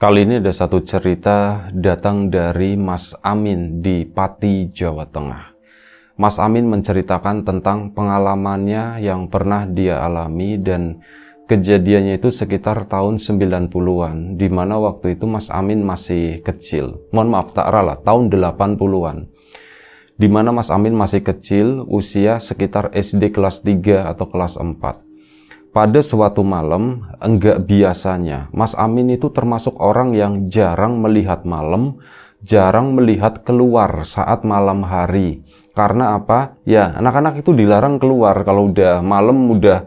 Kali ini ada satu cerita datang dari Mas Amin di Pati, Jawa Tengah. Mas Amin menceritakan tentang pengalamannya yang pernah dia alami dan kejadiannya itu sekitar tahun 90-an, di mana waktu itu Mas Amin masih kecil. Mohon maaf, tak ralat tahun 80-an. Di mana Mas Amin masih kecil, usia sekitar SD kelas 3 atau kelas 4 pada suatu malam, enggak biasanya, Mas Amin itu termasuk orang yang jarang melihat malam, jarang melihat keluar saat malam hari. Karena apa? Ya, anak-anak itu dilarang keluar kalau udah malam, udah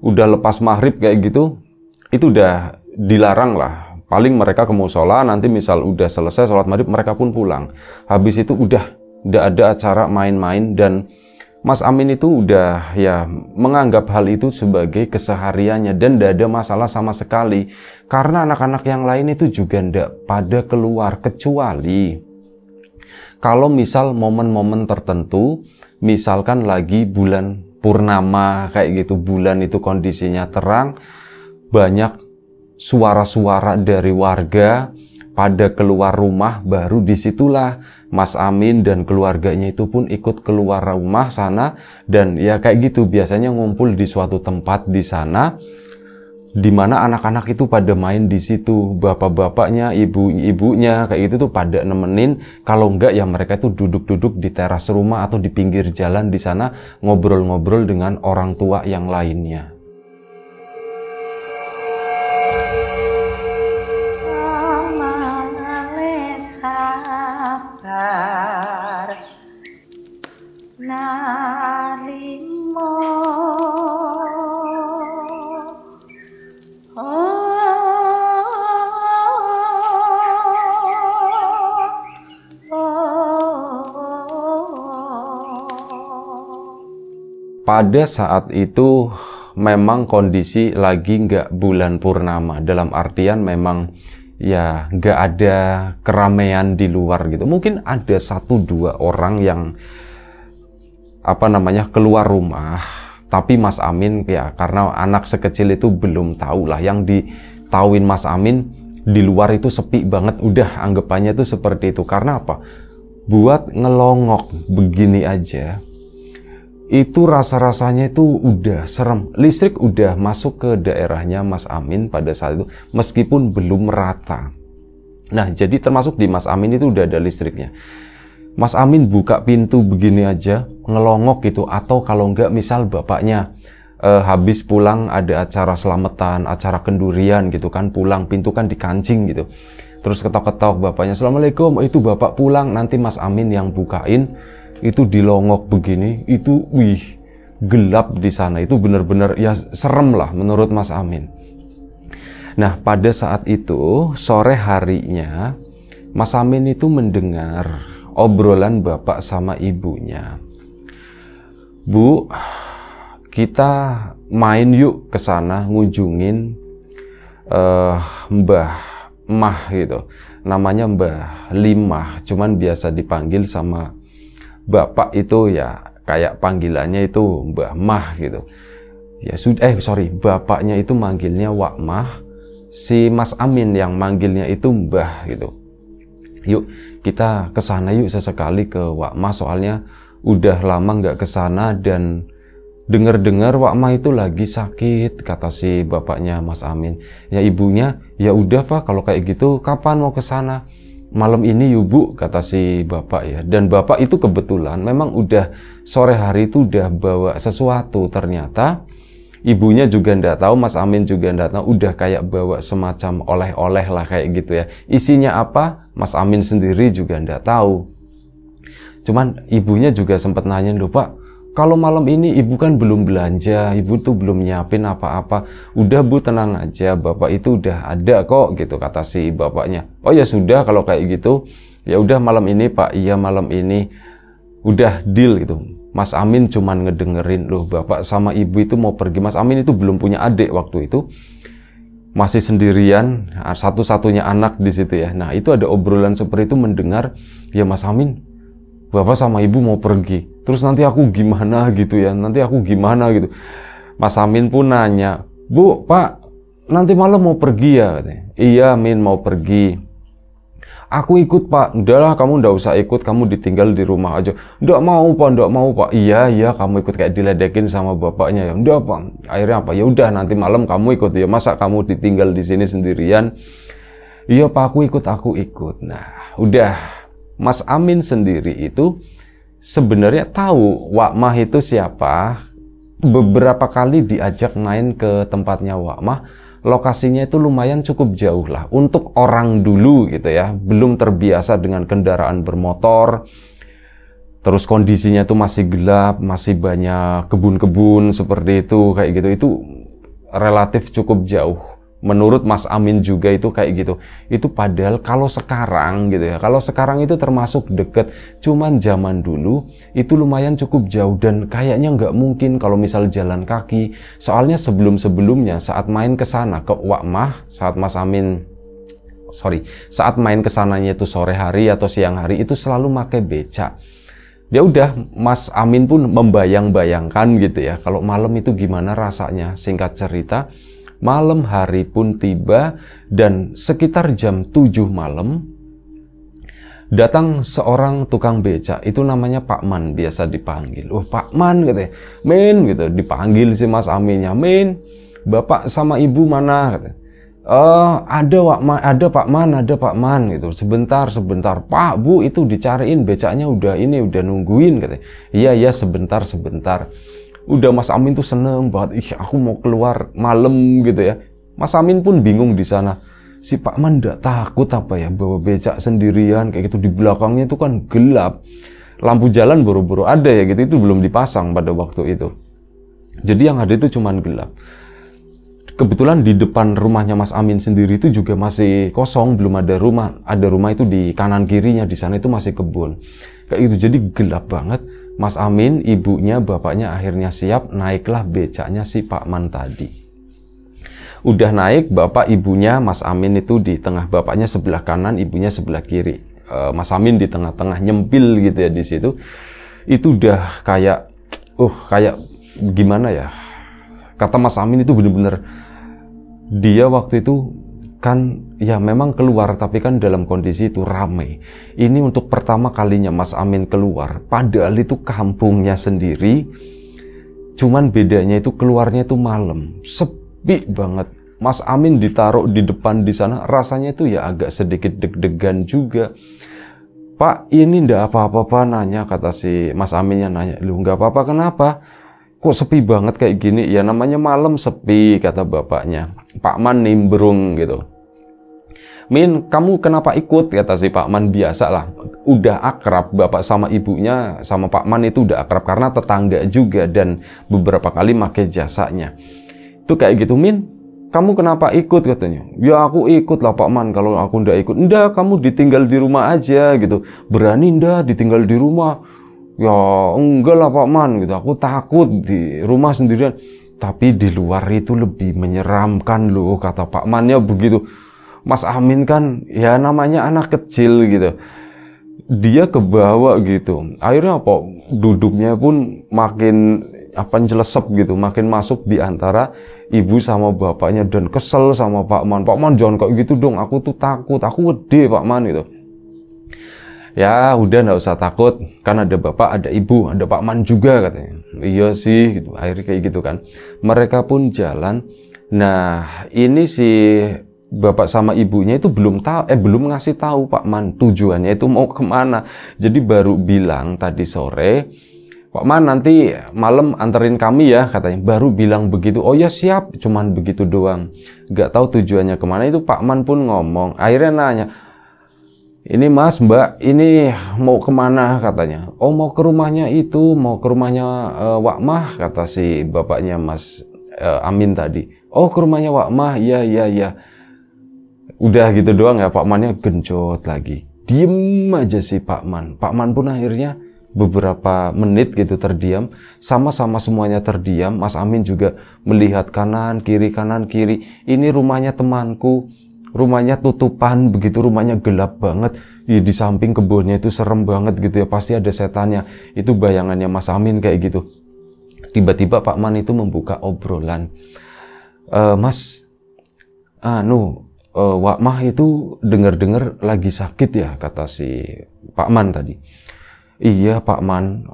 udah lepas maghrib kayak gitu, itu udah dilarang lah. Paling mereka ke musola, nanti misal udah selesai sholat maghrib, mereka pun pulang. Habis itu udah, udah ada acara main-main dan Mas Amin itu udah ya menganggap hal itu sebagai kesehariannya dan tidak ada masalah sama sekali karena anak-anak yang lain itu juga tidak pada keluar kecuali kalau misal momen-momen tertentu misalkan lagi bulan purnama kayak gitu bulan itu kondisinya terang banyak suara-suara dari warga pada keluar rumah baru disitulah Mas Amin dan keluarganya itu pun ikut keluar rumah sana dan ya kayak gitu biasanya ngumpul di suatu tempat di sana di mana anak-anak itu pada main di situ bapak-bapaknya ibu-ibunya kayak gitu tuh pada nemenin kalau enggak ya mereka itu duduk-duduk di teras rumah atau di pinggir jalan di sana ngobrol-ngobrol dengan orang tua yang lainnya pada saat itu memang kondisi lagi nggak bulan purnama dalam artian memang ya nggak ada keramaian di luar gitu mungkin ada satu dua orang yang apa namanya keluar rumah tapi Mas Amin ya karena anak sekecil itu belum tahu lah yang ditawin Mas Amin di luar itu sepi banget udah anggapannya itu seperti itu karena apa buat ngelongok begini aja itu rasa-rasanya itu udah serem listrik udah masuk ke daerahnya Mas Amin pada saat itu meskipun belum rata nah jadi termasuk di Mas Amin itu udah ada listriknya Mas Amin buka pintu begini aja, ngelongok gitu. Atau kalau enggak misal bapaknya eh, habis pulang ada acara selamatan, acara kendurian gitu kan, pulang pintu kan dikancing gitu. Terus ketok-ketok bapaknya, Assalamualaikum, oh itu bapak pulang, nanti Mas Amin yang bukain, itu dilongok begini, itu wih, gelap di sana. Itu benar-benar ya serem lah menurut Mas Amin. Nah, pada saat itu, sore harinya, Mas Amin itu mendengar obrolan bapak sama ibunya. Bu, kita main yuk ke sana ngunjungin uh, Mbah Mah gitu. Namanya Mbah Limah, cuman biasa dipanggil sama bapak itu ya kayak panggilannya itu Mbah Mah gitu. Ya sudah eh sorry, bapaknya itu manggilnya Wak Mah, si Mas Amin yang manggilnya itu Mbah gitu. Yuk kita kesana yuk sesekali ke Wakma soalnya udah lama nggak kesana dan dengar-dengar Wakma itu lagi sakit kata si bapaknya Mas Amin ya ibunya ya udah pak kalau kayak gitu kapan mau kesana malam ini yuk bu kata si bapak ya dan bapak itu kebetulan memang udah sore hari itu udah bawa sesuatu ternyata ibunya juga ndak tahu, Mas Amin juga ndak tahu, udah kayak bawa semacam oleh-oleh lah kayak gitu ya. Isinya apa? Mas Amin sendiri juga nggak tahu. Cuman ibunya juga sempat nanya, "Loh, Pak, kalau malam ini ibu kan belum belanja, ibu tuh belum nyiapin apa-apa. Udah bu tenang aja, bapak itu udah ada kok gitu kata si bapaknya. Oh ya sudah kalau kayak gitu, ya udah malam ini pak, iya malam ini udah deal gitu. Mas Amin cuman ngedengerin loh bapak sama ibu itu mau pergi. Mas Amin itu belum punya adik waktu itu masih sendirian, ah, satu-satunya anak di situ ya. Nah, itu ada obrolan seperti itu mendengar, ya Mas Amin, Bapak sama Ibu mau pergi. Terus nanti aku gimana gitu ya, nanti aku gimana gitu. Mas Amin pun nanya, Bu, Pak, nanti malam mau pergi ya? Iya, Min mau pergi aku ikut pak udahlah kamu ndak usah ikut kamu ditinggal di rumah aja ndak mau pak ndak mau pak iya iya kamu ikut kayak diledekin sama bapaknya ya ndak pak akhirnya apa ya udah nanti malam kamu ikut ya masa kamu ditinggal di sini sendirian iya pak aku ikut aku ikut nah udah Mas Amin sendiri itu sebenarnya tahu Wakmah itu siapa beberapa kali diajak main ke tempatnya Wakmah lokasinya itu lumayan cukup jauh lah untuk orang dulu gitu ya belum terbiasa dengan kendaraan bermotor terus kondisinya itu masih gelap masih banyak kebun-kebun seperti itu kayak gitu itu relatif cukup jauh menurut Mas Amin juga itu kayak gitu. Itu padahal kalau sekarang gitu ya, kalau sekarang itu termasuk deket, cuman zaman dulu itu lumayan cukup jauh dan kayaknya nggak mungkin kalau misal jalan kaki. Soalnya sebelum-sebelumnya saat main ke sana ke Wakmah, saat Mas Amin sorry, saat main ke sananya itu sore hari atau siang hari itu selalu pakai becak ya udah Mas Amin pun membayang-bayangkan gitu ya kalau malam itu gimana rasanya singkat cerita Malam hari pun tiba dan sekitar jam 7 malam datang seorang tukang beca itu namanya Pak Man biasa dipanggil oh, Pak Man katanya gitu Min gitu dipanggil si Mas Aminnya Min bapak sama ibu mana gitu Uh, ada Pak Man ada Pak Man ada Pak Man gitu sebentar sebentar Pak Bu itu dicariin becaknya udah ini udah nungguin katanya gitu. iya iya sebentar sebentar udah Mas Amin tuh seneng banget ih aku mau keluar malam gitu ya Mas Amin pun bingung di sana si Pak Man gak takut apa ya bawa becak sendirian kayak gitu di belakangnya itu kan gelap lampu jalan buru-buru ada ya gitu itu belum dipasang pada waktu itu jadi yang ada itu cuman gelap kebetulan di depan rumahnya Mas Amin sendiri itu juga masih kosong belum ada rumah ada rumah itu di kanan kirinya di sana itu masih kebun kayak gitu jadi gelap banget Mas Amin, ibunya, bapaknya akhirnya siap, naiklah becaknya si Pak Man tadi. Udah naik, bapak ibunya Mas Amin itu di tengah bapaknya sebelah kanan, ibunya sebelah kiri. E, Mas Amin di tengah-tengah nyempil gitu ya di situ. Itu udah kayak, uh, kayak gimana ya? Kata Mas Amin itu bener-bener dia waktu itu kan ya memang keluar tapi kan dalam kondisi itu ramai. Ini untuk pertama kalinya Mas Amin keluar. Padahal itu kampungnya sendiri. Cuman bedanya itu keluarnya itu malam. Sepi banget. Mas Amin ditaruh di depan di sana rasanya itu ya agak sedikit deg-degan juga. Pak ini ndak apa-apa nanya kata si Mas Aminnya nanya. Lu nggak apa-apa kenapa? kok sepi banget kayak gini ya namanya malam sepi kata bapaknya Pak Man nimbrung gitu Min kamu kenapa ikut kata si Pak Man biasa lah udah akrab bapak sama ibunya sama Pak Man itu udah akrab karena tetangga juga dan beberapa kali make jasanya itu kayak gitu Min kamu kenapa ikut katanya ya aku ikut lah Pak Man kalau aku ndak ikut ndak kamu ditinggal di rumah aja gitu berani ndak ditinggal di rumah ya enggak lah Pak Man gitu aku takut di rumah sendirian tapi di luar itu lebih menyeramkan loh kata Pak Mannya begitu Mas Amin kan ya namanya anak kecil gitu dia ke kebawa gitu akhirnya apa duduknya pun makin apa jelesep gitu makin masuk di antara ibu sama bapaknya dan kesel sama Pak Man Pak Man jangan kok gitu dong aku tuh takut aku gede Pak Man gitu ya udah nggak usah takut kan ada bapak ada ibu ada pak man juga katanya iya sih gitu akhirnya kayak gitu kan mereka pun jalan nah ini si bapak sama ibunya itu belum tahu eh belum ngasih tahu Pak Man tujuannya itu mau kemana jadi baru bilang tadi sore Pak Man nanti malam anterin kami ya katanya baru bilang begitu oh ya siap cuman begitu doang Gak tahu tujuannya kemana itu Pak Man pun ngomong akhirnya nanya ini mas mbak ini mau kemana katanya oh mau ke rumahnya itu mau ke rumahnya uh, eh, Wakmah kata si bapaknya mas uh, Amin tadi oh ke rumahnya Wakmah ya ya ya udah gitu doang ya Pak Mannya gencot lagi diem aja sih Pak Man Pak Man pun akhirnya beberapa menit gitu terdiam sama-sama semuanya terdiam Mas Amin juga melihat kanan kiri kanan kiri ini rumahnya temanku rumahnya tutupan begitu rumahnya gelap banget ya, di samping kebunnya itu serem banget gitu ya pasti ada setannya itu bayangannya Mas Amin kayak gitu tiba-tiba Pak Man itu membuka obrolan e, Mas anu ah, Wak Mah itu dengar-dengar lagi sakit ya kata si Pak Man tadi iya Pak Man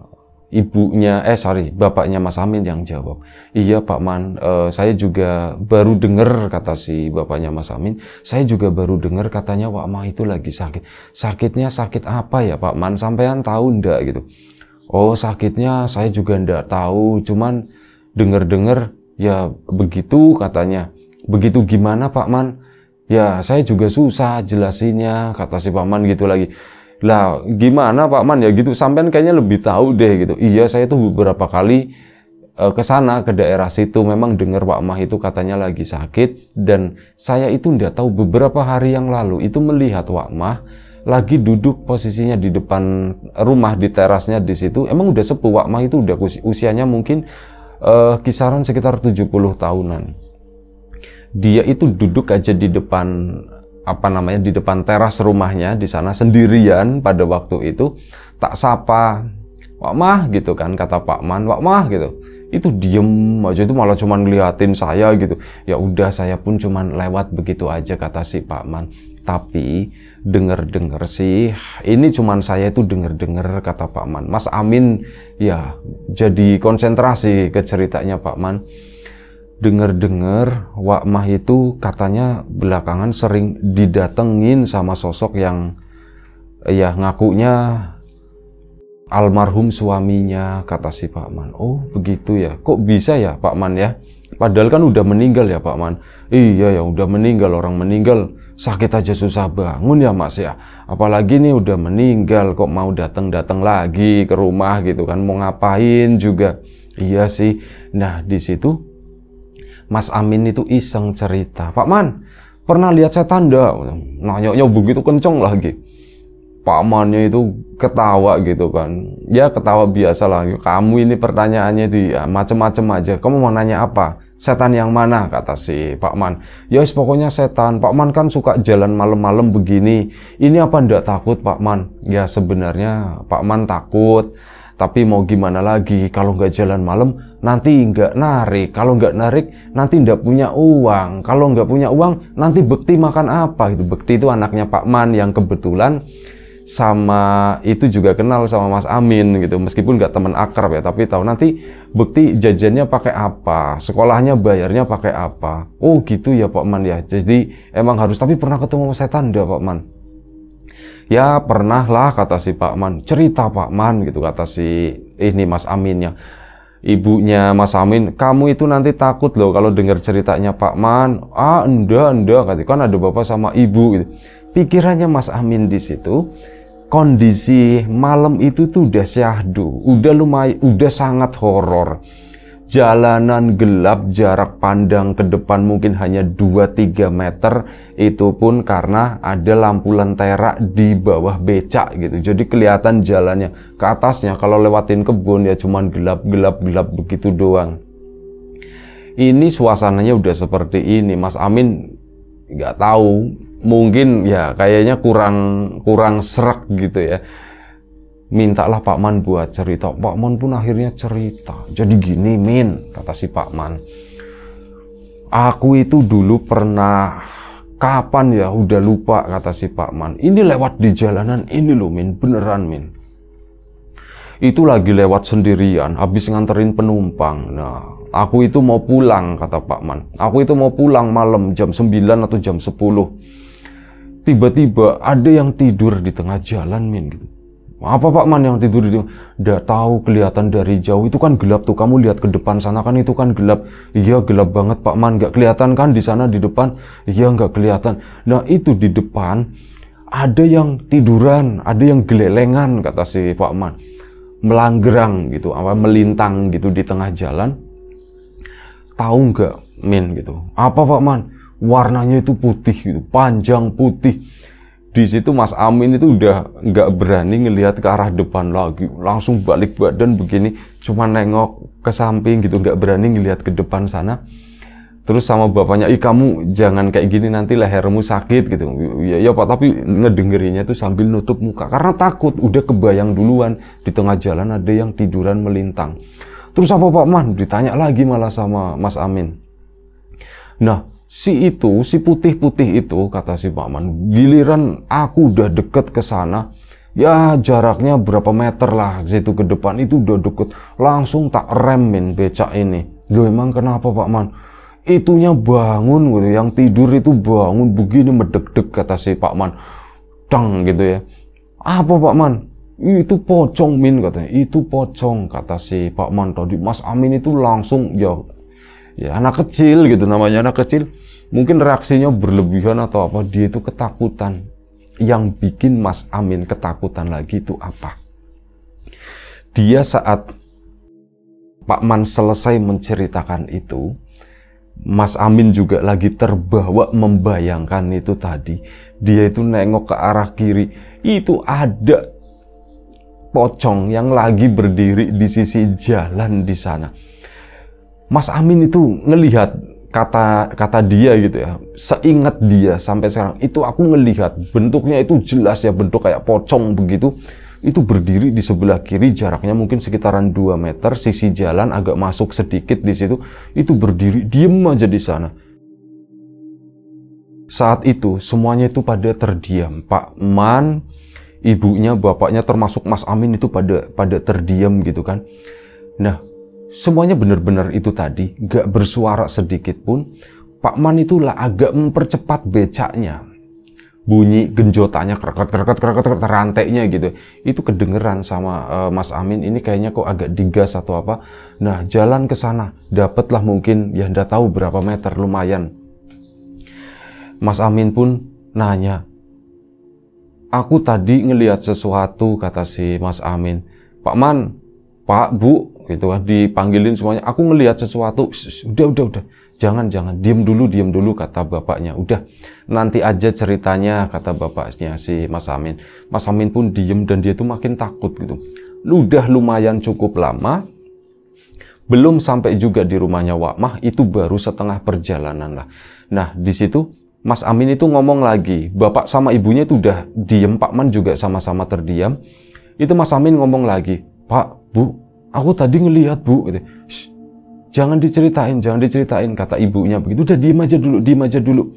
ibunya eh sorry bapaknya Mas Amin yang jawab iya Pak Man eh, saya juga baru dengar kata si bapaknya Mas Amin saya juga baru dengar katanya Wak Ma itu lagi sakit sakitnya sakit apa ya Pak Man sampean tahu ndak gitu oh sakitnya saya juga ndak tahu cuman dengar-dengar ya begitu katanya begitu gimana Pak Man ya saya juga susah jelasinnya kata si Pak Man gitu lagi lah gimana Pak Man ya gitu sampean kayaknya lebih tahu deh gitu. Iya saya tuh beberapa kali uh, ke sana ke daerah situ memang dengar Pak Mah itu katanya lagi sakit dan saya itu ndak tahu beberapa hari yang lalu itu melihat Pak Mah lagi duduk posisinya di depan rumah di terasnya di situ. Emang udah sepuh Pak Mah itu udah usianya mungkin uh, kisaran sekitar 70 tahunan. Dia itu duduk aja di depan apa namanya di depan teras rumahnya di sana sendirian pada waktu itu tak sapa Pak Mah gitu kan kata Pak Man Pak Mah gitu itu diem aja itu malah cuman ngeliatin saya gitu ya udah saya pun cuman lewat begitu aja kata si Pak Man tapi denger-denger sih ini cuman saya itu denger-denger kata Pak Man Mas Amin ya jadi konsentrasi ke ceritanya Pak Man Dengar-dengar Wak Mah itu katanya belakangan sering didatengin sama sosok yang ya ngakunya almarhum suaminya kata si Pak Man. Oh, begitu ya. Kok bisa ya Pak Man ya? Padahal kan udah meninggal ya Pak Man. Iya ya, udah meninggal orang meninggal. Sakit aja susah bangun ya Mas ya. Apalagi nih udah meninggal kok mau datang-datang lagi ke rumah gitu kan mau ngapain juga. Iya sih. Nah, di situ Mas Amin itu iseng cerita, Pak Man, pernah lihat setan enggak? Nanyanya ya begitu kenceng lagi. Pak Mannya itu ketawa gitu kan. Ya ketawa biasa lah. Kamu ini pertanyaannya itu ya macem-macem aja. Kamu mau nanya apa? Setan yang mana? Kata si Pak Man. Ya pokoknya setan. Pak Man kan suka jalan malam-malam begini. Ini apa ndak takut Pak Man? Ya sebenarnya Pak Man takut tapi mau gimana lagi kalau nggak jalan malam nanti nggak narik. Kalau nggak narik nanti nggak punya uang. Kalau nggak punya uang nanti Bekti makan apa gitu. Bekti itu anaknya Pak Man yang kebetulan sama itu juga kenal sama Mas Amin gitu meskipun nggak teman akrab ya tapi tahu nanti bukti jajannya pakai apa sekolahnya bayarnya pakai apa oh gitu ya Pak Man ya jadi emang harus tapi pernah ketemu setan enggak Pak Man Ya pernah lah kata si Pak Man, cerita Pak Man gitu kata si ini Mas Aminnya. Ibunya Mas Amin, kamu itu nanti takut loh kalau dengar ceritanya Pak Man. Ah, anda, anda, kata kan ada bapak sama ibu gitu. Pikirannya Mas Amin di situ, kondisi malam itu tuh udah syahdu, udah lumayan, udah sangat horor jalanan gelap, jarak pandang ke depan mungkin hanya 2-3 meter, itu pun karena ada lampu lentera di bawah becak gitu. Jadi kelihatan jalannya ke atasnya kalau lewatin kebun ya cuman gelap-gelap-gelap begitu doang. Ini suasananya udah seperti ini, Mas Amin nggak tahu mungkin ya kayaknya kurang kurang serak gitu ya mintalah Pak Man buat cerita. Pak Man pun akhirnya cerita. Jadi gini Min, kata si Pak Man. Aku itu dulu pernah kapan ya udah lupa kata si Pak Man. Ini lewat di jalanan ini loh Min, beneran Min. Itu lagi lewat sendirian, habis nganterin penumpang. Nah, aku itu mau pulang kata Pak Man. Aku itu mau pulang malam jam 9 atau jam 10. Tiba-tiba ada yang tidur di tengah jalan Min gitu apa Pak Man yang tidur itu tidak tahu kelihatan dari jauh itu kan gelap tuh. Kamu lihat ke depan sana kan itu kan gelap. Iya gelap banget Pak Man. Nggak kelihatan kan di sana di depan. Iya nggak kelihatan. Nah itu di depan ada yang tiduran, ada yang gelelengan kata si Pak Man. Melanggerang gitu, apa melintang gitu di tengah jalan. Tahu nggak Min gitu? Apa Pak Man? Warnanya itu putih gitu, panjang putih di situ Mas Amin itu udah nggak berani ngelihat ke arah depan lagi langsung balik badan begini cuma nengok ke samping gitu nggak berani ngelihat ke depan sana terus sama bapaknya ih kamu jangan kayak gini nanti lehermu sakit gitu ya ya pak tapi ngedengerinnya tuh sambil nutup muka karena takut udah kebayang duluan di tengah jalan ada yang tiduran melintang terus apa pak man ditanya lagi malah sama Mas Amin nah si itu, si putih-putih itu, kata si paman, giliran aku udah deket ke sana, ya jaraknya berapa meter lah situ ke depan itu udah deket, langsung tak remin becak ini. Lo emang kenapa Pak Man? Itunya bangun gitu, yang tidur itu bangun begini medek-dek kata si Pak Man. Dang gitu ya. Apa Pak Man? Itu pocong Min katanya, itu pocong kata si Pak Man tadi. Mas Amin itu langsung ya ya anak kecil gitu namanya anak kecil mungkin reaksinya berlebihan atau apa dia itu ketakutan yang bikin Mas Amin ketakutan lagi itu apa dia saat Pak Man selesai menceritakan itu Mas Amin juga lagi terbawa membayangkan itu tadi dia itu nengok ke arah kiri itu ada pocong yang lagi berdiri di sisi jalan di sana Mas Amin itu ngelihat kata kata dia gitu ya seingat dia sampai sekarang itu aku ngelihat bentuknya itu jelas ya bentuk kayak pocong begitu itu berdiri di sebelah kiri jaraknya mungkin sekitaran 2 meter sisi jalan agak masuk sedikit di situ itu berdiri diem aja di sana saat itu semuanya itu pada terdiam Pak Man ibunya bapaknya termasuk Mas Amin itu pada pada terdiam gitu kan nah semuanya benar-benar itu tadi, gak bersuara sedikit pun, Pak Man itulah agak mempercepat becaknya. Bunyi genjotannya kerekat kerekat kerekat kerekat rantainya gitu. Itu kedengeran sama uh, Mas Amin ini kayaknya kok agak digas atau apa. Nah, jalan ke sana dapatlah mungkin ya ndak tahu berapa meter lumayan. Mas Amin pun nanya, "Aku tadi ngelihat sesuatu," kata si Mas Amin. "Pak Man, Pak Bu, gitu kan dipanggilin semuanya aku ngelihat sesuatu udah udah udah jangan jangan diem dulu diem dulu kata bapaknya udah nanti aja ceritanya kata bapaknya si Mas Amin Mas Amin pun diem dan dia tuh makin takut gitu udah lumayan cukup lama belum sampai juga di rumahnya Wakmah itu baru setengah perjalanan lah nah di situ Mas Amin itu ngomong lagi, bapak sama ibunya tuh udah diem, Pak Man juga sama-sama terdiam. Itu Mas Amin ngomong lagi, Pak, Bu, aku tadi ngelihat bu gitu. jangan diceritain jangan diceritain kata ibunya begitu udah diem aja dulu diem aja dulu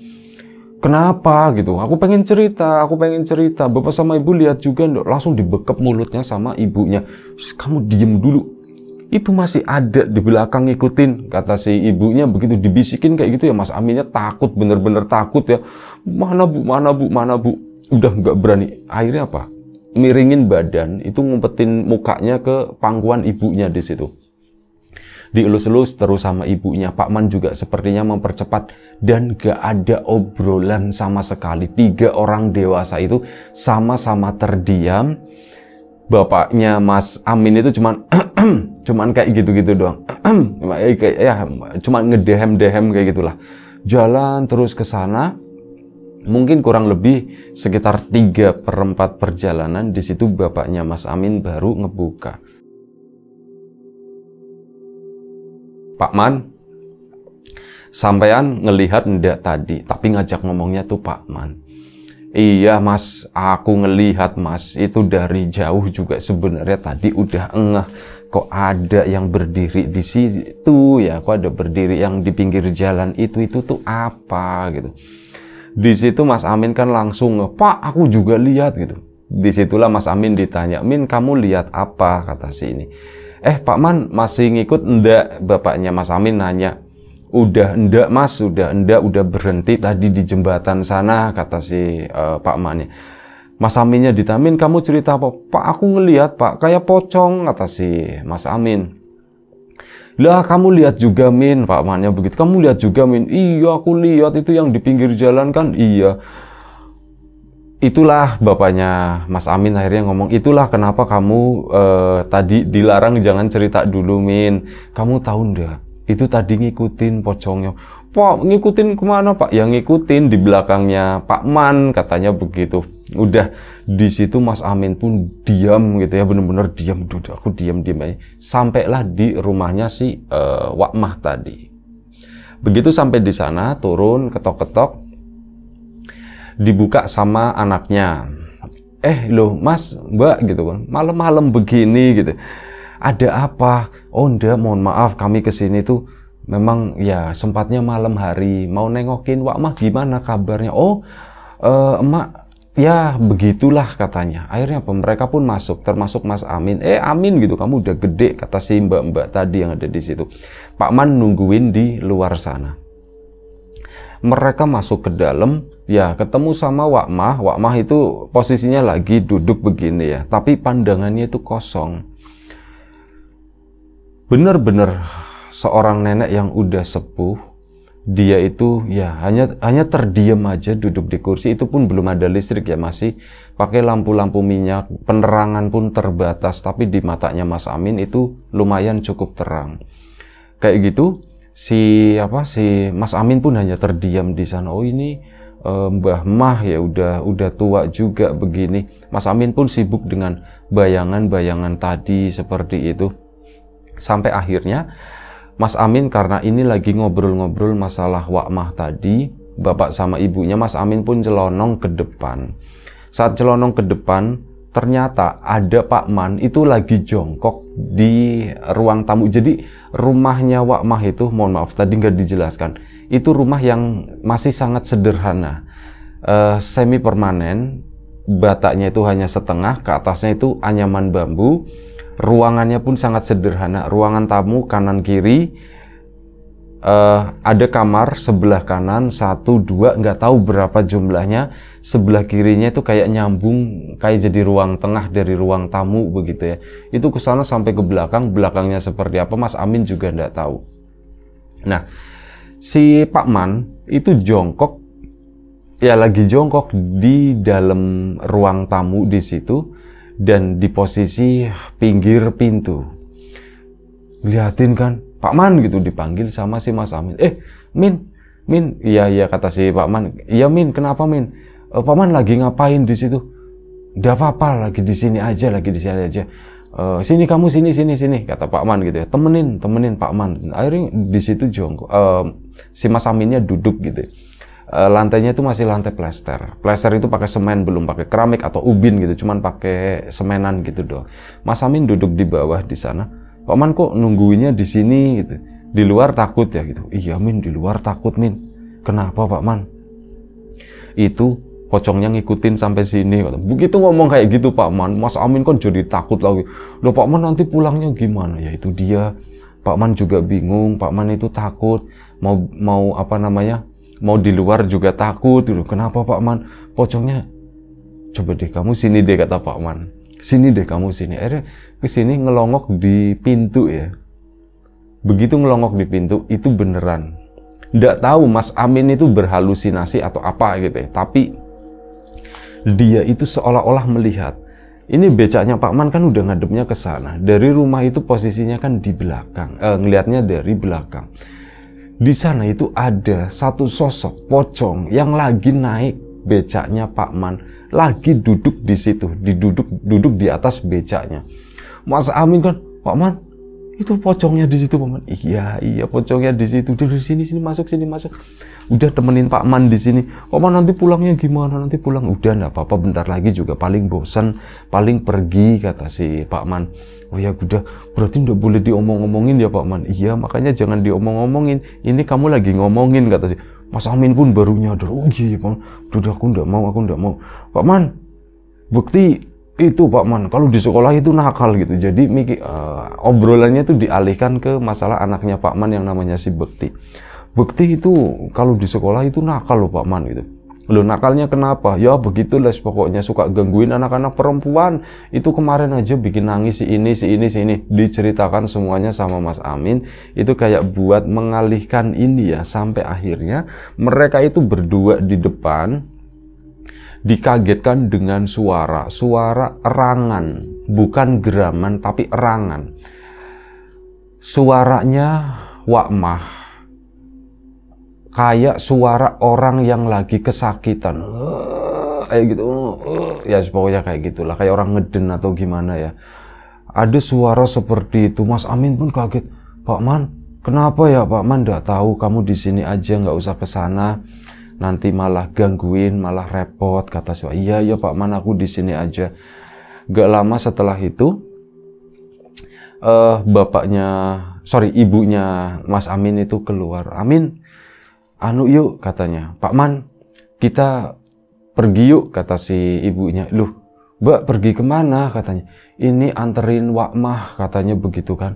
kenapa gitu aku pengen cerita aku pengen cerita bapak sama ibu lihat juga dok langsung dibekep mulutnya sama ibunya kamu diem dulu itu masih ada di belakang ngikutin kata si ibunya begitu dibisikin kayak gitu ya Mas Aminnya takut bener-bener takut ya mana bu mana bu mana bu udah nggak berani akhirnya apa miringin badan itu ngumpetin mukanya ke pangkuan ibunya di situ dielus-elus terus sama ibunya. Pak Man juga sepertinya mempercepat dan gak ada obrolan sama sekali. Tiga orang dewasa itu sama-sama terdiam. Bapaknya Mas Amin itu cuman cuman kayak gitu-gitu doang. kayak ya cuman ngedehem-dehem kayak gitulah. Jalan terus ke sana mungkin kurang lebih sekitar 3 perempat perjalanan di situ bapaknya Mas Amin baru ngebuka. Pak Man, sampean ngelihat ndak tadi, tapi ngajak ngomongnya tuh Pak Man. Iya mas, aku ngelihat mas, itu dari jauh juga sebenarnya tadi udah engah kok ada yang berdiri di situ ya kok ada berdiri yang di pinggir jalan itu itu tuh apa gitu di situ Mas Amin kan langsung, Pak aku juga lihat gitu. Disitulah Mas Amin ditanya, Min kamu lihat apa? Kata si ini. Eh Pak Man masih ngikut ndak? Bapaknya Mas Amin nanya. Udah ndak mas, udah ndak, udah berhenti tadi di jembatan sana, kata si uh, Pak Man. Mas Aminnya ditamin, kamu cerita apa? Pak aku ngelihat pak, kayak pocong, kata si Mas Amin lah kamu lihat juga Min Pak Mannya begitu kamu lihat juga Min iya aku lihat itu yang di pinggir jalan kan iya itulah bapaknya Mas Amin akhirnya ngomong itulah kenapa kamu eh, tadi dilarang jangan cerita dulu Min kamu tahu ndak itu tadi ngikutin pocongnya Pak ngikutin kemana Pak yang ngikutin di belakangnya Pak Man katanya begitu udah di situ Mas Amin pun diam gitu ya bener-bener diam duduk aku diam-diam aja sampailah di rumahnya si uh, Wakmah tadi begitu sampai di sana turun ketok-ketok dibuka sama anaknya eh loh mas mbak gitu kan malam-malam begini gitu ada apa oh ndak mohon maaf kami kesini tuh memang ya sempatnya malam hari mau nengokin Wakmah gimana kabarnya oh uh, emak ya begitulah katanya akhirnya mereka pun masuk termasuk Mas Amin eh Amin gitu kamu udah gede kata si mbak-mbak tadi yang ada di situ Pak Man nungguin di luar sana mereka masuk ke dalam ya ketemu sama Wak Mah. Wak Mah itu posisinya lagi duduk begini ya tapi pandangannya itu kosong bener-bener seorang nenek yang udah sepuh dia itu ya hanya hanya terdiam aja duduk di kursi itu pun belum ada listrik ya masih pakai lampu-lampu minyak penerangan pun terbatas tapi di matanya Mas Amin itu lumayan cukup terang kayak gitu si apa si Mas Amin pun hanya terdiam di sana oh ini eh, Mbah Mah ya udah udah tua juga begini Mas Amin pun sibuk dengan bayangan-bayangan tadi seperti itu sampai akhirnya Mas Amin karena ini lagi ngobrol-ngobrol masalah wakmah tadi, bapak sama ibunya Mas Amin pun celonong ke depan. Saat celonong ke depan, ternyata ada Pak Man itu lagi jongkok di ruang tamu. Jadi rumahnya wakmah itu, mohon maaf tadi nggak dijelaskan, itu rumah yang masih sangat sederhana, uh, semi permanen, bataknya itu hanya setengah, ke atasnya itu anyaman bambu, ruangannya pun sangat sederhana ruangan tamu kanan kiri uh, ada kamar sebelah kanan satu dua nggak tahu berapa jumlahnya sebelah kirinya itu kayak nyambung kayak jadi ruang tengah dari ruang tamu begitu ya itu ke sana sampai ke belakang belakangnya seperti apa Mas Amin juga nggak tahu nah si Pak Man itu jongkok ya lagi jongkok di dalam ruang tamu di situ dan di posisi pinggir pintu. Lihatin kan, Pak Man gitu dipanggil sama si Mas Amin. Eh, Min, Min, iya iya kata si Pak Man. Iya Min, kenapa Min? E, Pak Man lagi ngapain di situ? Tidak apa-apa, lagi di sini aja, lagi di sini aja. E, sini kamu sini sini sini kata Pak Man gitu ya. Temenin, temenin Pak Man. Akhirnya di situ jongkok. E, eh, si Mas Aminnya duduk gitu. Ya. Eh, lantainya itu masih lantai plester. Plester itu pakai semen belum pakai keramik atau ubin gitu, cuman pakai semenan gitu doang. Mas Amin duduk di bawah di sana. Pak Man kok nungguinnya di sini gitu. Di luar takut ya gitu. Iya Min, di luar takut Min. Kenapa Pak Man? Itu pocongnya ngikutin sampai sini. Begitu ngomong kayak gitu Pak Man, Mas Amin kan jadi takut lagi. Loh Pak Man nanti pulangnya gimana? Ya itu dia. Pak Man juga bingung, Pak Man itu takut mau mau apa namanya? mau di luar juga takut dulu kenapa Pak Man pocongnya coba deh kamu sini deh kata Pak Man sini deh kamu sini akhirnya ke sini ngelongok di pintu ya begitu ngelongok di pintu itu beneran ndak tahu Mas Amin itu berhalusinasi atau apa gitu ya tapi dia itu seolah-olah melihat ini becaknya Pak Man kan udah ngadepnya ke sana dari rumah itu posisinya kan di belakang eh, ngelihatnya dari belakang di sana itu ada satu sosok pocong yang lagi naik becaknya Pak Man, lagi duduk di situ, diduduk duduk di atas becaknya. Mas Amin kan, Pak Man, itu pocongnya di situ paman iya iya pocongnya di situ di sini sini masuk sini masuk udah temenin Pak Man di sini paman nanti pulangnya gimana nanti pulang udah nggak apa-apa bentar lagi juga paling bosan paling pergi kata si Pak Man oh ya udah berarti udah boleh diomong-omongin ya Pak Man iya makanya jangan diomong-omongin ini kamu lagi ngomongin kata si Mas Amin pun barunya nyadar oh iya Pak Man udah aku nggak mau aku nggak mau Pak Man bukti itu Pak Man kalau di sekolah itu nakal gitu jadi mikir uh, eh, obrolannya itu dialihkan ke masalah anaknya Pak Man yang namanya si Bekti Bekti itu kalau di sekolah itu nakal loh Pak Man gitu lo nakalnya kenapa? Ya begitulah pokoknya suka gangguin anak-anak perempuan. Itu kemarin aja bikin nangis si ini, si ini, si ini. Diceritakan semuanya sama Mas Amin. Itu kayak buat mengalihkan ini ya. Sampai akhirnya mereka itu berdua di depan dikagetkan dengan suara, suara erangan, bukan geraman tapi erangan. Suaranya wakmah, kayak suara orang yang lagi kesakitan. Kayak gitu, ya pokoknya kayak gitulah, kayak orang ngeden atau gimana ya. Ada suara seperti itu, Mas Amin pun kaget. Pak Man, kenapa ya Pak Man? Nggak tahu, kamu di sini aja, nggak usah ke sana nanti malah gangguin, malah repot. Kata siapa iya iya Pak Man aku di sini aja. Gak lama setelah itu, uh, bapaknya, sorry ibunya Mas Amin itu keluar. Amin, anu yuk katanya, Pak Man kita pergi yuk kata si ibunya. Loh, Mbak pergi kemana katanya. Ini anterin Wakmah katanya begitu kan.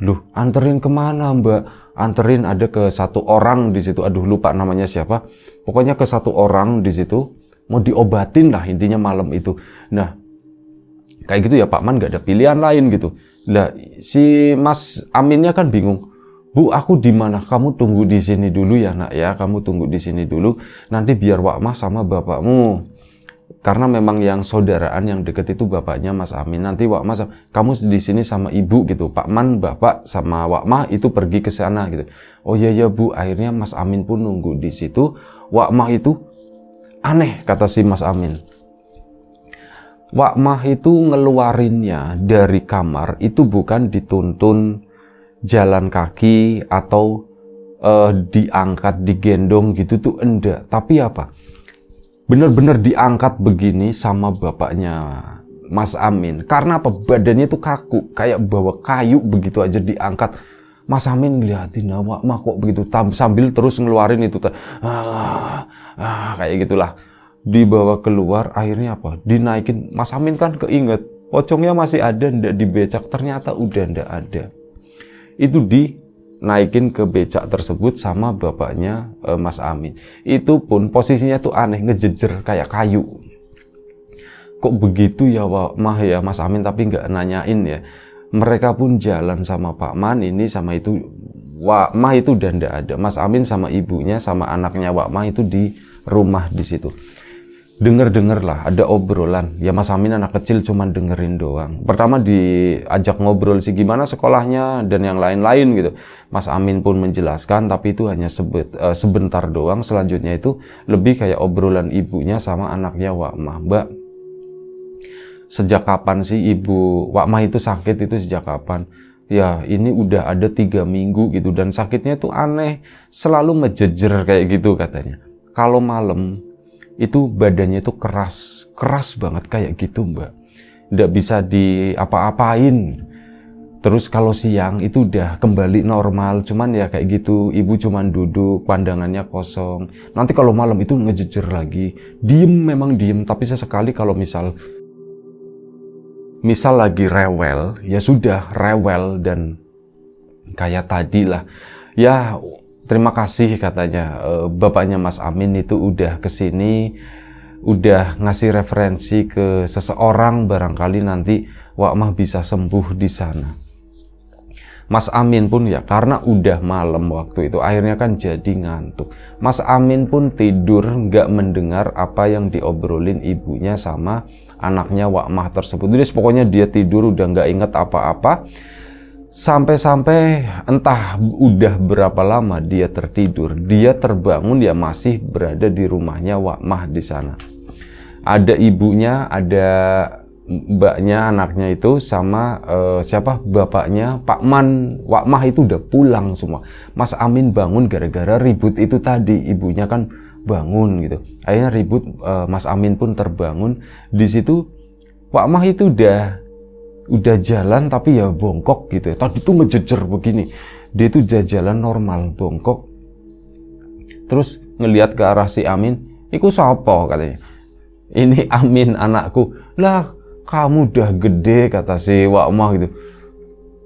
Loh, anterin kemana Mbak? anterin ada ke satu orang di situ aduh lupa namanya siapa pokoknya ke satu orang di situ mau diobatin lah intinya malam itu nah kayak gitu ya Pak Man nggak ada pilihan lain gitu lah si Mas Aminnya kan bingung Bu aku di mana kamu tunggu di sini dulu ya nak ya kamu tunggu di sini dulu nanti biar Wak Mas sama bapakmu karena memang yang saudaraan yang deket itu bapaknya Mas Amin nanti Wak Mas kamu di sini sama ibu gitu Pak Man bapak sama Wak Ma itu pergi ke sana gitu oh iya ya Bu akhirnya Mas Amin pun nunggu di situ Wak Ma itu aneh kata si Mas Amin Wak Ma itu ngeluarinnya dari kamar itu bukan dituntun jalan kaki atau uh, diangkat digendong gitu tuh enggak tapi apa benar-benar diangkat begini sama bapaknya Mas Amin karena apa badannya itu kaku kayak bawa kayu begitu aja diangkat Mas Amin ngeliatin awak nah, mah kok begitu tam, sambil terus ngeluarin itu ah, ah, kayak gitulah dibawa keluar akhirnya apa dinaikin Mas Amin kan keinget pocongnya masih ada ndak dibecak ternyata udah ndak ada itu di naikin ke becak tersebut sama bapaknya e, Mas Amin. Itu pun posisinya tuh aneh ngejejer kayak kayu. Kok begitu ya mah ya Mas Amin tapi nggak nanyain ya. Mereka pun jalan sama Pak Man ini sama itu Wak Mah itu udah ndak ada. Mas Amin sama ibunya sama anaknya Wak Mah itu di rumah di situ dengar dengarlah ada obrolan ya Mas Amin anak kecil cuman dengerin doang pertama diajak ngobrol sih gimana sekolahnya dan yang lain-lain gitu Mas Amin pun menjelaskan tapi itu hanya sebet, uh, sebentar doang selanjutnya itu lebih kayak obrolan ibunya sama anaknya Wak Mah Mbak sejak kapan sih ibu Wak Mah itu sakit itu sejak kapan ya ini udah ada tiga minggu gitu dan sakitnya itu aneh selalu mejejer kayak gitu katanya kalau malam itu badannya itu keras, keras banget kayak gitu mbak. Tidak bisa di apa apain Terus kalau siang itu udah kembali normal, cuman ya kayak gitu, ibu cuman duduk, pandangannya kosong. Nanti kalau malam itu ngejejer lagi, diem memang diem, tapi sesekali kalau misal misal lagi rewel, ya sudah rewel dan kayak tadi lah, ya terima kasih katanya eh, bapaknya Mas Amin itu udah kesini udah ngasih referensi ke seseorang barangkali nanti Wak Mah bisa sembuh di sana. Mas Amin pun ya karena udah malam waktu itu akhirnya kan jadi ngantuk. Mas Amin pun tidur nggak mendengar apa yang diobrolin ibunya sama anaknya Wak Mah tersebut. Jadi pokoknya dia tidur udah nggak inget apa-apa Sampai-sampai entah udah berapa lama dia tertidur, dia terbangun dia masih berada di rumahnya Wakmah di sana. Ada ibunya, ada mbaknya anaknya itu sama uh, siapa bapaknya Pak Man Wakmah itu udah pulang semua. Mas Amin bangun gara-gara ribut itu tadi ibunya kan bangun gitu. Akhirnya ribut uh, Mas Amin pun terbangun. Di situ Wakmah itu udah udah jalan tapi ya bongkok gitu ya. Tadi tuh ngejejer begini. Dia tuh jalan normal bongkok. Terus ngelihat ke arah si Amin, "Iku sapa?" katanya. "Ini Amin anakku." "Lah, kamu udah gede," kata si Wakmah gitu.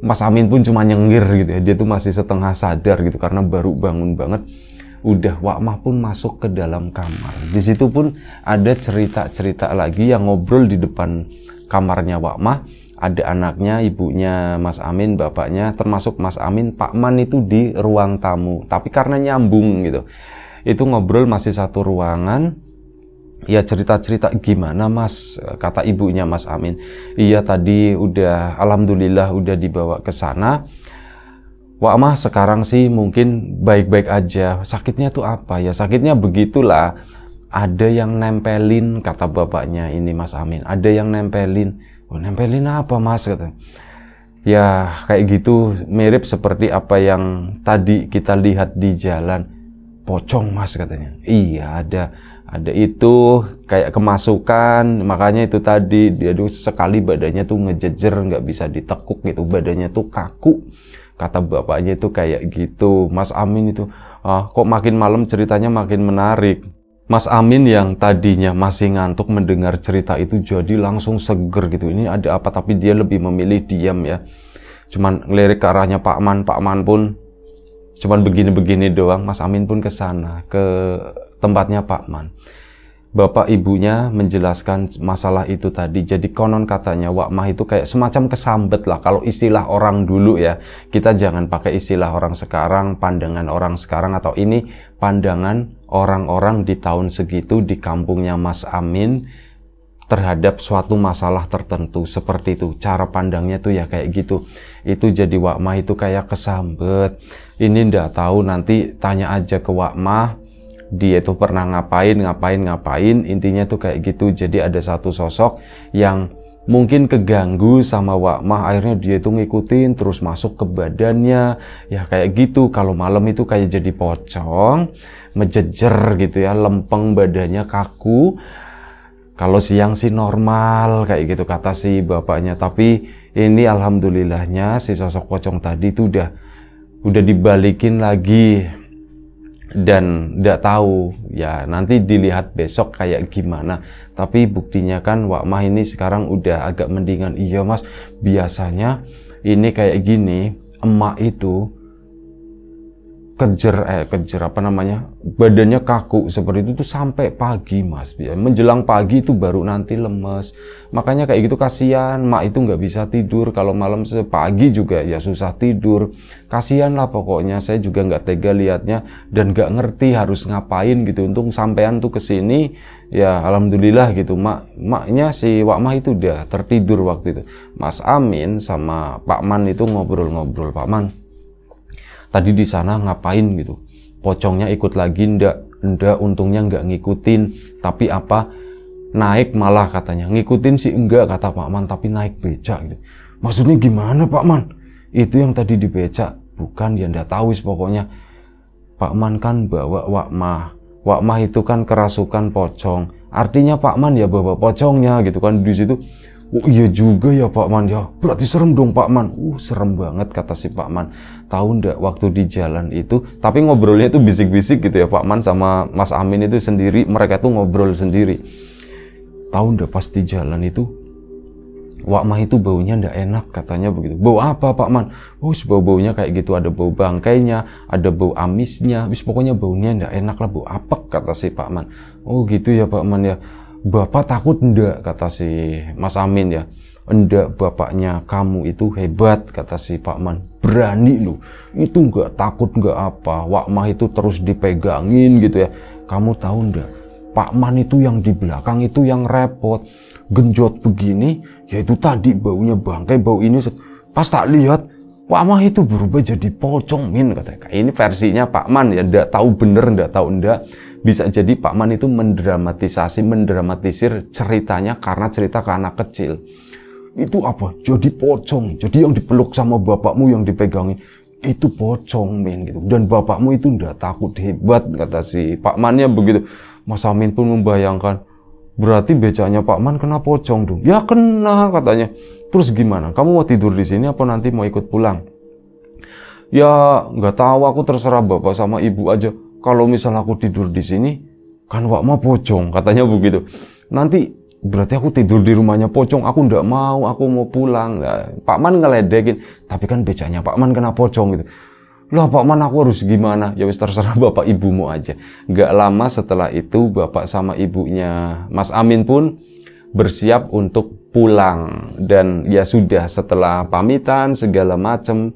Mas Amin pun cuma nyengir gitu ya. Dia tuh masih setengah sadar gitu karena baru bangun banget. Udah Wakmah pun masuk ke dalam kamar. Di situ pun ada cerita-cerita lagi yang ngobrol di depan kamarnya Wakmah ada anaknya, ibunya Mas Amin, bapaknya, termasuk Mas Amin, Pak Man itu di ruang tamu. Tapi karena nyambung gitu, itu ngobrol masih satu ruangan, ya cerita-cerita gimana mas kata ibunya mas Amin iya tadi udah alhamdulillah udah dibawa ke sana Wah mah sekarang sih mungkin baik-baik aja sakitnya tuh apa ya sakitnya begitulah ada yang nempelin kata bapaknya ini mas Amin ada yang nempelin oh, nempelin apa mas kata ya kayak gitu mirip seperti apa yang tadi kita lihat di jalan pocong mas katanya iya ada ada itu kayak kemasukan makanya itu tadi dia tuh sekali badannya tuh ngejejer nggak bisa ditekuk gitu badannya tuh kaku kata bapaknya itu kayak gitu Mas Amin itu ah, kok makin malam ceritanya makin menarik Mas Amin yang tadinya masih ngantuk mendengar cerita itu jadi langsung seger gitu. Ini ada apa tapi dia lebih memilih diam ya. Cuman ngelirik ke arahnya Pak Man, Pak Man pun cuman begini-begini doang. Mas Amin pun ke sana, ke tempatnya Pak Man. Bapak ibunya menjelaskan masalah itu tadi. Jadi konon katanya wakmah itu kayak semacam kesambet lah. Kalau istilah orang dulu ya, kita jangan pakai istilah orang sekarang, pandangan orang sekarang atau ini pandangan orang-orang di tahun segitu di kampungnya Mas Amin terhadap suatu masalah tertentu seperti itu cara pandangnya tuh ya kayak gitu itu jadi wakmah itu kayak kesambet ini ndak tahu nanti tanya aja ke wakmah dia itu pernah ngapain ngapain ngapain intinya tuh kayak gitu jadi ada satu sosok yang mungkin keganggu sama wakmah akhirnya dia itu ngikutin terus masuk ke badannya ya kayak gitu kalau malam itu kayak jadi pocong mejejer gitu ya, lempeng badannya kaku. Kalau siang sih normal kayak gitu kata si bapaknya, tapi ini alhamdulillahnya si sosok pocong tadi itu udah udah dibalikin lagi dan tidak tahu ya nanti dilihat besok kayak gimana tapi buktinya kan Wak Mah ini sekarang udah agak mendingan iya mas biasanya ini kayak gini emak itu kejer eh kejer apa namanya badannya kaku seperti itu tuh sampai pagi mas ya, menjelang pagi itu baru nanti lemes makanya kayak gitu kasihan mak itu nggak bisa tidur kalau malam sepagi juga ya susah tidur kasihan lah pokoknya saya juga nggak tega liatnya dan nggak ngerti harus ngapain gitu untung sampean tuh kesini ya alhamdulillah gitu mak maknya si mah itu udah tertidur waktu itu Mas Amin sama Pak Man itu ngobrol-ngobrol Pak Man tadi di sana ngapain gitu pocongnya ikut lagi ndak ndak untungnya nggak ngikutin tapi apa naik malah katanya ngikutin sih enggak kata Pak Man tapi naik becak gitu maksudnya gimana Pak Man itu yang tadi di becak bukan yang ndak tahu pokoknya Pak Man kan bawa wakmah wakmah itu kan kerasukan pocong artinya Pak Man ya bawa pocongnya gitu kan di situ Oh iya juga ya Pak Man ya. Berarti serem dong Pak Man. Uh serem banget kata si Pak Man. Tahu ndak waktu di jalan itu, tapi ngobrolnya itu bisik-bisik gitu ya Pak Man sama Mas Amin itu sendiri, mereka tuh ngobrol sendiri. Tahu ndak pas di jalan itu Wakmah itu baunya ndak enak katanya begitu. Bau apa Pak Man? Oh, bau baunya kayak gitu ada bau bangkainya, ada bau amisnya. Wis pokoknya baunya ndak enak lah bau apek kata si Pak Man. Oh gitu ya Pak Man ya bapak takut ndak kata si Mas Amin ya ndak bapaknya kamu itu hebat kata si Pak Man berani lu itu nggak takut nggak apa Wak Mah itu terus dipegangin gitu ya kamu tahu ndak Pak Man itu yang di belakang itu yang repot genjot begini yaitu tadi baunya bangkai bau ini pas tak lihat Mah itu berubah jadi pocong min katanya. Ini versinya Pak Man ya, ndak tahu bener, ndak tahu ndak bisa jadi Pak Man itu mendramatisasi, mendramatisir ceritanya karena cerita ke anak kecil. Itu apa? Jadi pocong. Jadi yang dipeluk sama bapakmu yang dipegangin itu pocong men gitu dan bapakmu itu ndak takut hebat kata si Pak Mannya begitu Mas Amin pun membayangkan berarti becanya Pak Man kena pocong dong ya kena katanya terus gimana kamu mau tidur di sini apa nanti mau ikut pulang ya nggak tahu aku terserah bapak sama ibu aja kalau misal aku tidur di sini, kan Wak Ma pocong, katanya begitu. Nanti berarti aku tidur di rumahnya pocong, aku ndak mau, aku mau pulang. Nah, Pak Man ngeledekin, tapi kan becanya Pak Man kena pocong gitu. loh Pak Man aku harus gimana? Ya wis terserah Bapak Ibumu aja. Gak lama setelah itu Bapak sama ibunya Mas Amin pun bersiap untuk pulang dan ya sudah setelah pamitan segala macam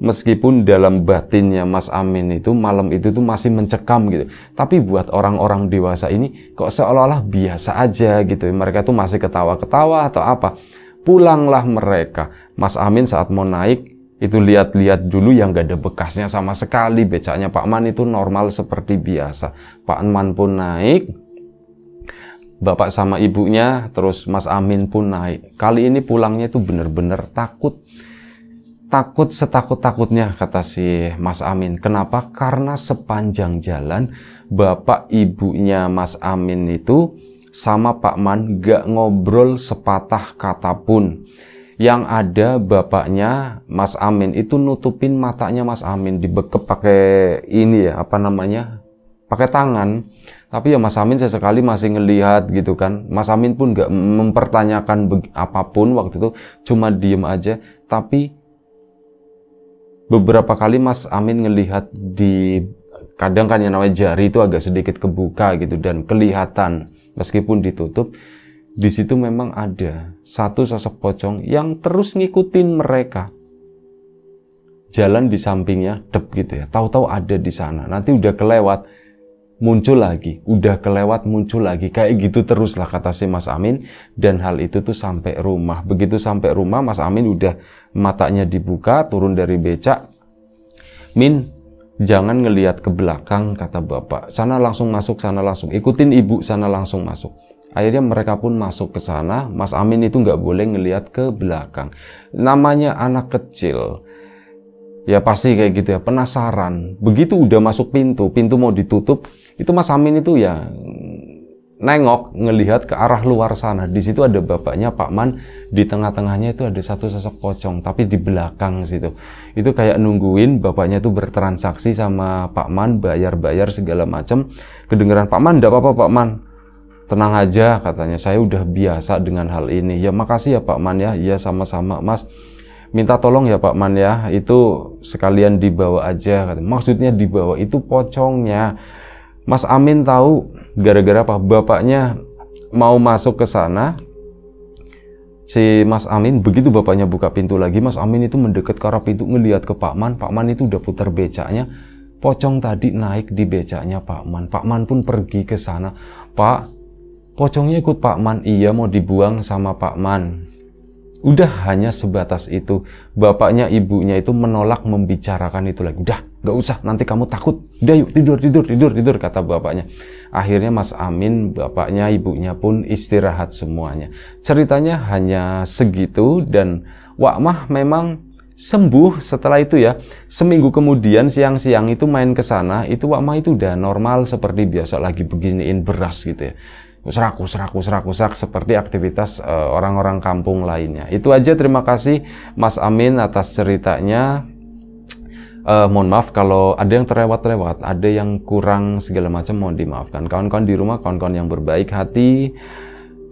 meskipun dalam batinnya Mas Amin itu malam itu tuh masih mencekam gitu. Tapi buat orang-orang dewasa ini kok seolah-olah biasa aja gitu. Mereka tuh masih ketawa-ketawa atau apa. Pulanglah mereka. Mas Amin saat mau naik itu lihat-lihat dulu yang gak ada bekasnya sama sekali. Becaknya Pak Man itu normal seperti biasa. Pak Man pun naik, bapak sama ibunya, terus Mas Amin pun naik. Kali ini pulangnya itu bener-bener takut takut setakut-takutnya kata si Mas Amin. Kenapa? Karena sepanjang jalan bapak ibunya Mas Amin itu sama Pak Man gak ngobrol sepatah kata pun. Yang ada bapaknya Mas Amin itu nutupin matanya Mas Amin dibekep pakai ini ya apa namanya pakai tangan. Tapi ya Mas Amin sesekali masih ngelihat gitu kan. Mas Amin pun gak mempertanyakan apapun waktu itu, cuma diem aja. Tapi beberapa kali Mas Amin ngelihat di kadang kan yang namanya jari itu agak sedikit kebuka gitu dan kelihatan meskipun ditutup di situ memang ada satu sosok pocong yang terus ngikutin mereka jalan di sampingnya dep gitu ya tahu-tahu ada di sana nanti udah kelewat muncul lagi udah kelewat muncul lagi kayak gitu terus lah kata si Mas Amin dan hal itu tuh sampai rumah begitu sampai rumah Mas Amin udah matanya dibuka turun dari becak Min jangan ngelihat ke belakang kata bapak sana langsung masuk sana langsung ikutin ibu sana langsung masuk Akhirnya mereka pun masuk ke sana. Mas Amin itu nggak boleh ngelihat ke belakang. Namanya anak kecil. Ya pasti kayak gitu ya, penasaran. Begitu udah masuk pintu, pintu mau ditutup, itu Mas Amin itu ya nengok, ngelihat ke arah luar sana. Di situ ada bapaknya Pak Man, di tengah-tengahnya itu ada satu sosok pocong, tapi di belakang situ. Itu kayak nungguin bapaknya itu bertransaksi sama Pak Man, bayar-bayar segala macam. Kedengeran Pak Man, tidak apa-apa Pak Man. Tenang aja katanya, saya udah biasa dengan hal ini. Ya makasih ya Pak Man ya, ya sama-sama Mas. Minta tolong ya Pak Man ya, itu sekalian dibawa aja. Maksudnya dibawa itu pocongnya Mas Amin tahu gara-gara apa bapaknya mau masuk ke sana si Mas Amin begitu bapaknya buka pintu lagi Mas Amin itu mendekat ke arah pintu ngelihat ke Pak Man Pak Man itu udah putar becaknya pocong tadi naik di becaknya Pak Man Pak Man pun pergi ke sana Pak pocongnya ikut Pak Man iya mau dibuang sama Pak Man udah hanya sebatas itu bapaknya ibunya itu menolak membicarakan itu lagi udah Gak usah, nanti kamu takut. Udah yuk, tidur, tidur, tidur, tidur, kata bapaknya. Akhirnya Mas Amin, bapaknya, ibunya pun istirahat semuanya. Ceritanya hanya segitu dan Wakmah memang sembuh setelah itu ya. Seminggu kemudian siang-siang itu main ke sana, itu Wakmah itu udah normal seperti biasa lagi beginiin beras gitu ya serak serak serak serak seperti aktivitas eh, orang-orang uh, orang -orang kampung lainnya. Itu aja terima kasih Mas Amin atas ceritanya uh, mohon maaf kalau ada yang terlewat-lewat, ada yang kurang segala macam mohon dimaafkan. Kawan-kawan di rumah, kawan-kawan yang berbaik hati,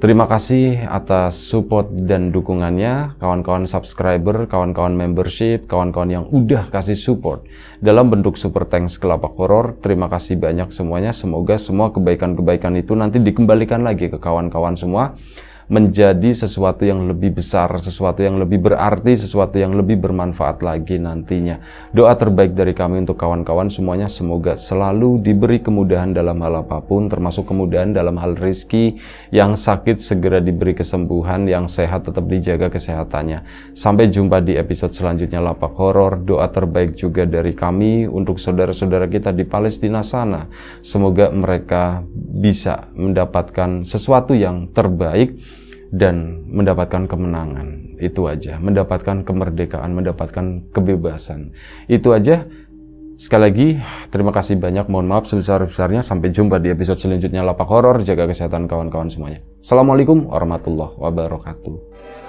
terima kasih atas support dan dukungannya, kawan-kawan subscriber, kawan-kawan membership, kawan-kawan yang udah kasih support dalam bentuk super thanks kelapa koror. Terima kasih banyak semuanya. Semoga semua kebaikan-kebaikan itu nanti dikembalikan lagi ke kawan-kawan semua menjadi sesuatu yang lebih besar, sesuatu yang lebih berarti, sesuatu yang lebih bermanfaat lagi nantinya. Doa terbaik dari kami untuk kawan-kawan semuanya semoga selalu diberi kemudahan dalam hal apapun, termasuk kemudahan dalam hal rizki, yang sakit segera diberi kesembuhan, yang sehat tetap dijaga kesehatannya. Sampai jumpa di episode selanjutnya Lapak Horor, doa terbaik juga dari kami untuk saudara-saudara kita di Palestina sana. Semoga mereka bisa mendapatkan sesuatu yang terbaik dan mendapatkan kemenangan. Itu aja, mendapatkan kemerdekaan, mendapatkan kebebasan. Itu aja. Sekali lagi, terima kasih banyak. Mohon maaf sebesar-besarnya. Sampai jumpa di episode selanjutnya Lapak Horor. Jaga kesehatan kawan-kawan semuanya. Assalamualaikum warahmatullahi wabarakatuh.